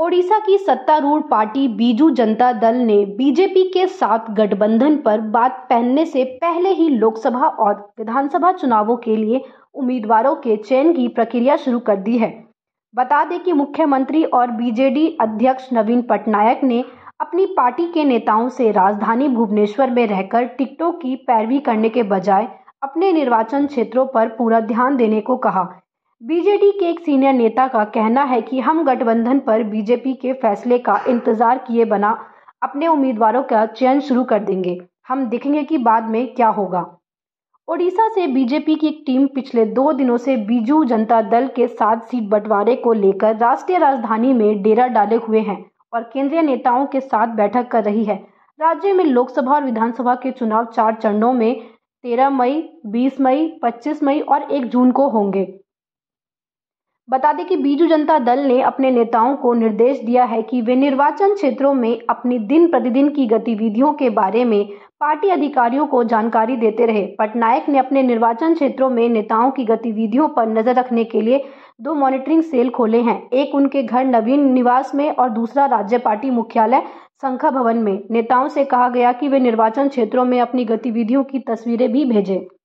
ओडिशा की सत्तारूढ़ पार्टी बीजू जनता दल ने बीजेपी के साथ गठबंधन पर बात पहनने से पहले ही लोकसभा और विधानसभा चुनावों के लिए उम्मीदवारों के चयन की प्रक्रिया शुरू कर दी है बता दें कि मुख्यमंत्री और बीजेडी अध्यक्ष नवीन पटनायक ने अपनी पार्टी के नेताओं से राजधानी भुवनेश्वर में रहकर टिकटों की पैरवी करने के बजाय अपने निर्वाचन क्षेत्रों पर पूरा ध्यान देने को कहा बीजेडी के एक सीनियर नेता का कहना है कि हम गठबंधन पर बीजेपी के फैसले का इंतजार किए बना अपने उम्मीदवारों का चयन शुरू कर देंगे हम देखेंगे कि बाद में क्या होगा ओडिशा से बीजेपी की एक टीम पिछले दो दिनों से बीजू जनता दल के साथ सीट बंटवारे को लेकर राष्ट्रीय राजधानी में डेरा डाले हुए हैं और केंद्रीय नेताओं के साथ बैठक कर रही है राज्य में लोकसभा और विधानसभा के चुनाव चार चरणों में तेरह मई बीस मई पच्चीस मई और एक जून को होंगे बता दें कि बीजू जनता दल ने अपने नेताओं को निर्देश दिया है कि वे निर्वाचन क्षेत्रों में अपनी दिन प्रतिदिन की गतिविधियों के बारे में पार्टी अधिकारियों को जानकारी देते रहे पटनायक ने अपने निर्वाचन क्षेत्रों में नेताओं की गतिविधियों पर नजर रखने के लिए दो मॉनिटरिंग सेल खोले हैं एक उनके घर नवीन निवास में और दूसरा राज्य पार्टी मुख्यालय संखा भवन में नेताओं से कहा गया कि वे निर्वाचन क्षेत्रों में अपनी गतिविधियों की तस्वीरें भी भेजें